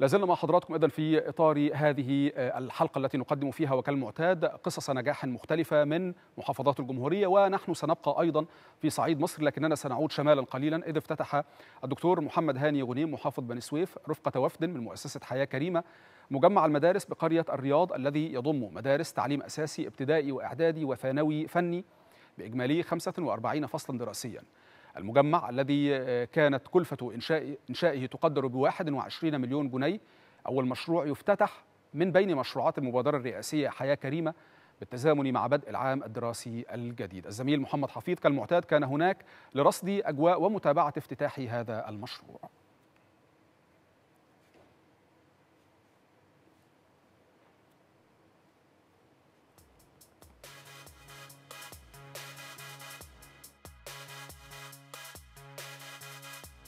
لازلنا مع حضراتكم ايضا في اطار هذه آه، الحلقه التي نقدم فيها وكالمعتاد قصص نجاح مختلفه من محافظات الجمهوريه ونحن سنبقى ايضا في صعيد مصر لكننا سنعود شمالا قليلا اذ افتتح الدكتور محمد هاني غنيم محافظ بني سويف رفقه وفد من مؤسسه حياه كريمه مجمع المدارس بقريه الرياض الذي يضم مدارس تعليم اساسي ابتدائي واعدادي وثانوي فني باجمالي 45 فصلا دراسيا المجمع الذي آه، كانت كلفة إنشاء إنشائه تقدر ب 21 مليون جنيه أول مشروع يفتتح من بين مشروعات المبادرة الرئاسية حياة كريمة بالتزامن مع بدء العام الدراسي الجديد الزميل محمد حفيظ كالمعتاد كان هناك لرصد أجواء ومتابعة افتتاح هذا المشروع